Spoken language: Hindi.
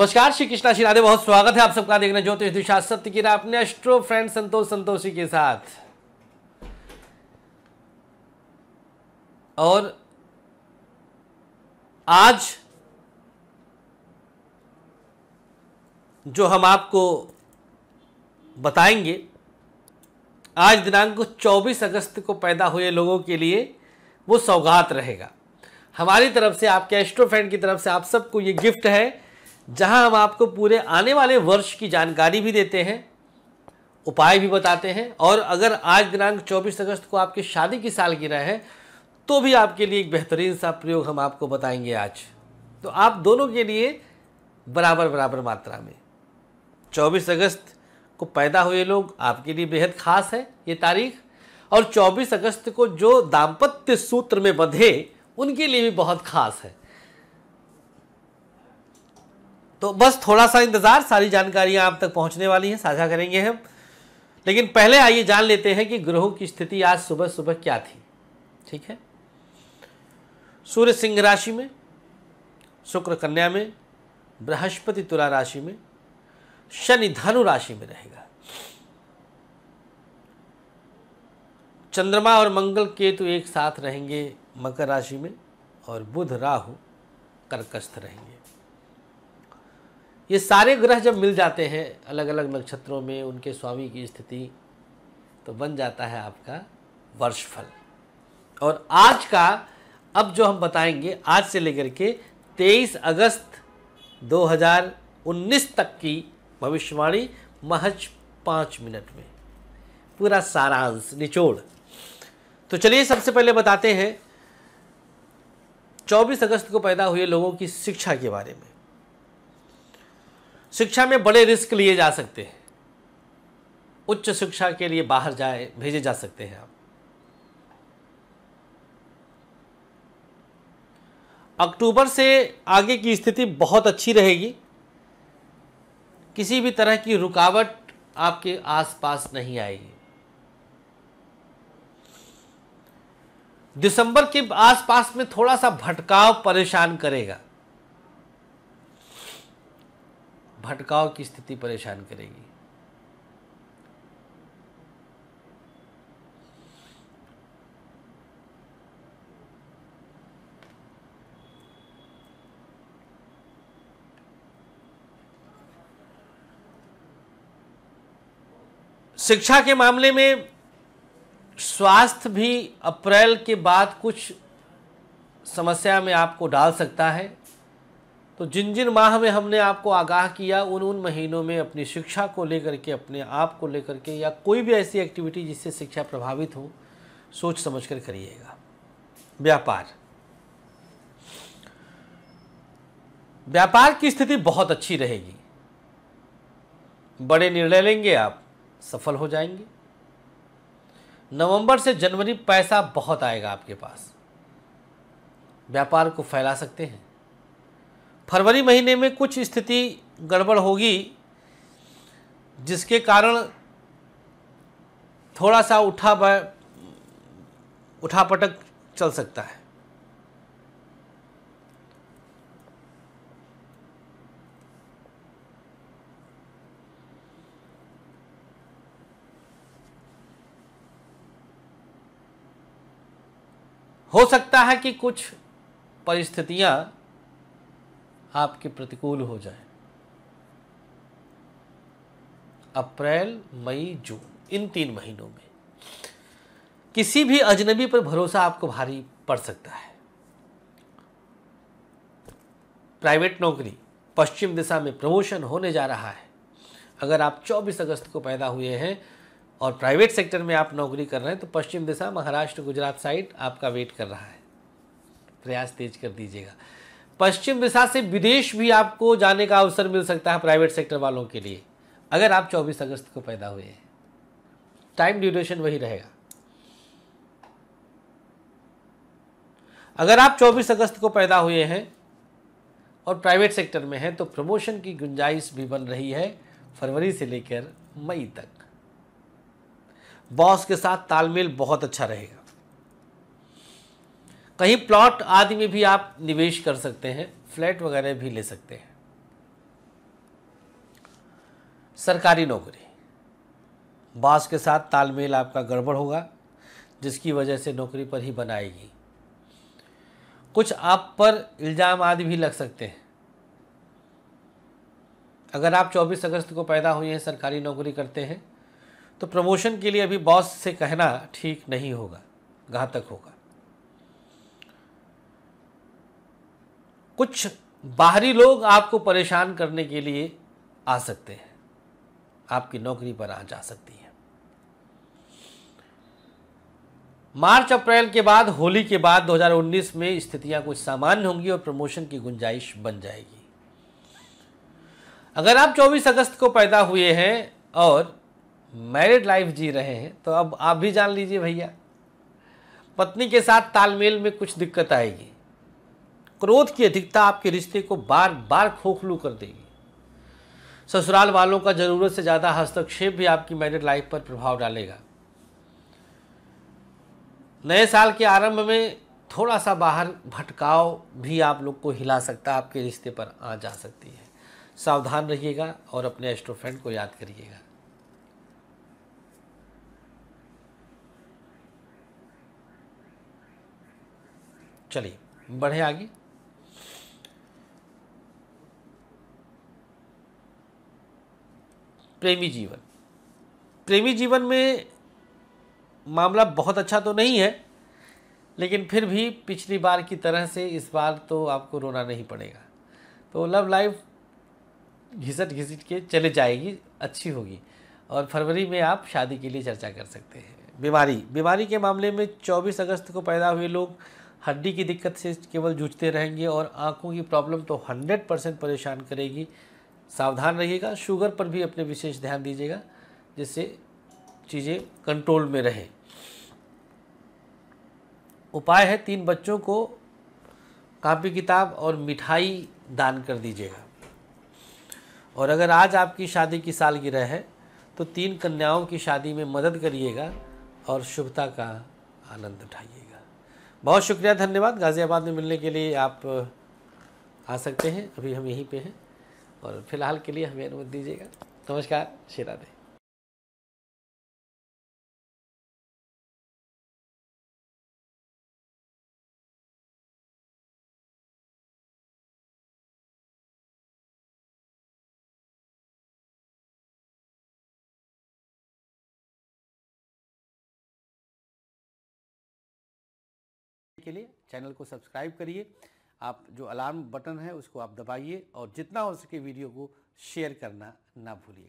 नमस्कार श्री कृष्णा श्री राधे बहुत स्वागत है आप सबका देखने ज्योतिष दिशा सत्य की अपने एस्ट्रो फ्रेंड संतोष संतोषी के साथ और आज जो हम आपको बताएंगे आज दिनांक 24 अगस्त को पैदा हुए लोगों के लिए वो सौगात रहेगा हमारी तरफ से आपके एस्ट्रो फ्रेंड की तरफ से आप सबको ये गिफ्ट है जहां हम आपको पूरे आने वाले वर्ष की जानकारी भी देते हैं उपाय भी बताते हैं और अगर आज दिनांक 24 अगस्त को आपकी शादी की सालगिरह है तो भी आपके लिए एक बेहतरीन सा प्रयोग हम आपको बताएंगे आज तो आप दोनों के लिए बराबर बराबर मात्रा में 24 अगस्त को पैदा हुए लोग आपके लिए बेहद खास है ये तारीख और 24 अगस्त को जो दाम्पत्य सूत्र में बंधे उनके लिए भी बहुत खास है तो बस थोड़ा सा इंतज़ार सारी जानकारियां आप तक पहुंचने वाली हैं साझा करेंगे हम लेकिन पहले आइए जान लेते हैं कि ग्रहों की स्थिति आज सुबह सुबह क्या थी ठीक है सूर्य सिंह राशि में शुक्र कन्या में बृहस्पति तुला राशि में शनि धनु राशि में रहेगा चंद्रमा और मंगल केतु एक साथ रहेंगे मकर राशि में और बुध राहु कर्कस्थ रहेंगे ये सारे ग्रह जब मिल जाते हैं अलग अलग नक्षत्रों में उनके स्वामी की स्थिति तो बन जाता है आपका वर्षफल और आज का अब जो हम बताएंगे आज से लेकर के 23 अगस्त 2019 तक की भविष्यवाणी महज पाँच मिनट में पूरा सारांश निचोड़ तो चलिए सबसे पहले बताते हैं 24 अगस्त को पैदा हुए लोगों की शिक्षा के बारे में शिक्षा में बड़े रिस्क लिए जा सकते हैं उच्च शिक्षा के लिए बाहर जाए भेजे जा सकते हैं आप अक्टूबर से आगे की स्थिति बहुत अच्छी रहेगी किसी भी तरह की रुकावट आपके आसपास नहीं आएगी दिसंबर के आसपास में थोड़ा सा भटकाव परेशान करेगा भटकाव की स्थिति परेशान करेगी शिक्षा के मामले में स्वास्थ्य भी अप्रैल के बाद कुछ समस्या में आपको डाल सकता है तो जिन जिन माह में हमने आपको आगाह किया उन उन महीनों में अपनी शिक्षा को लेकर के अपने आप को लेकर के या कोई भी ऐसी एक्टिविटी जिससे शिक्षा प्रभावित हो सोच समझ कर करिएगा व्यापार व्यापार की स्थिति बहुत अच्छी रहेगी बड़े निर्णय लेंगे आप सफल हो जाएंगे नवंबर से जनवरी पैसा बहुत आएगा आपके पास व्यापार को फैला सकते हैं फरवरी महीने में कुछ स्थिति गड़बड़ होगी जिसके कारण थोड़ा सा उठा उठापटक चल सकता है हो सकता है कि कुछ परिस्थितियां आपके प्रतिकूल हो जाए अप्रैल मई जून इन तीन महीनों में किसी भी अजनबी पर भरोसा आपको भारी पड़ सकता है प्राइवेट नौकरी पश्चिम दिशा में प्रमोशन होने जा रहा है अगर आप 24 अगस्त को पैदा हुए हैं और प्राइवेट सेक्टर में आप नौकरी कर रहे हैं तो पश्चिम दिशा महाराष्ट्र गुजरात साइड आपका वेट कर रहा है प्रयास तेज कर दीजिएगा पश्चिम दिशा से विदेश भी आपको जाने का अवसर मिल सकता है प्राइवेट सेक्टर वालों के लिए अगर आप 24 अगस्त को पैदा हुए हैं टाइम ड्यूरेशन वही रहेगा अगर आप 24 अगस्त को पैदा हुए हैं और प्राइवेट सेक्टर में हैं तो प्रमोशन की गुंजाइश भी बन रही है फरवरी से लेकर मई तक बॉस के साथ तालमेल बहुत अच्छा रहेगा कहीं प्लॉट आदि में भी आप निवेश कर सकते हैं फ्लैट वगैरह भी ले सकते हैं सरकारी नौकरी बॉस के साथ तालमेल आपका गड़बड़ होगा जिसकी वजह से नौकरी पर ही बनाएगी कुछ आप पर इल्ज़ाम आदि भी लग सकते हैं अगर आप 24 अगस्त को पैदा हुए हैं सरकारी नौकरी करते हैं तो प्रमोशन के लिए अभी बॉस से कहना ठीक नहीं होगा घातक होगा कुछ बाहरी लोग आपको परेशान करने के लिए आ सकते हैं आपकी नौकरी पर आ जा सकती है मार्च अप्रैल के बाद होली के बाद 2019 में स्थितियां कुछ सामान्य होंगी और प्रमोशन की गुंजाइश बन जाएगी अगर आप 24 अगस्त को पैदा हुए हैं और मैरिड लाइफ जी रहे हैं तो अब आप भी जान लीजिए भैया पत्नी के साथ तालमेल में कुछ दिक्कत आएगी क्रोध की अधिकता आपके रिश्ते को बार बार खोखलू कर देगी ससुराल वालों का ज़रूरत से ज़्यादा हस्तक्षेप भी आपकी मैरिड लाइफ पर प्रभाव डालेगा नए साल के आरंभ में थोड़ा सा बाहर भटकाव भी आप लोग को हिला सकता है आपके रिश्ते पर आ जा सकती है सावधान रहिएगा और अपने फ्रेंड को याद करिएगा चलिए बढ़े आगे प्रेमी जीवन प्रेमी जीवन में मामला बहुत अच्छा तो नहीं है लेकिन फिर भी पिछली बार की तरह से इस बार तो आपको रोना नहीं पड़ेगा तो लव लाइफ घिसट घिसट के चले जाएगी अच्छी होगी और फरवरी में आप शादी के लिए चर्चा कर सकते हैं बीमारी बीमारी के मामले में 24 अगस्त को पैदा हुए लोग हड्डी की दिक्कत से केवल जूझते रहेंगे और आंखों की प्रॉब्लम तो 100 परसेंट परेशान करेगी सावधान रहिएगा शुगर पर भी अपने विशेष ध्यान दीजिएगा जिससे चीज़ें कंट्रोल में रहे उपाय है तीन बच्चों को कापी किताब और मिठाई दान कर दीजिएगा और अगर आज आपकी शादी की सालगिरह है तो तीन कन्याओं की शादी में मदद करिएगा और शुभता का आनंद उठाइएगा बहुत शुक्रिया धन्यवाद गाज़ियाबाद में मिलने के लिए आप आ सकते हैं अभी हम यहीं पे हैं और फिलहाल के लिए हमें अनुमति दीजिएगा नमस्कार श्री राधे के लिए चैनल को सब्सक्राइब करिए आप जो अलार्म बटन है उसको आप दबाइए और जितना हो सके वीडियो को शेयर करना ना भूलिए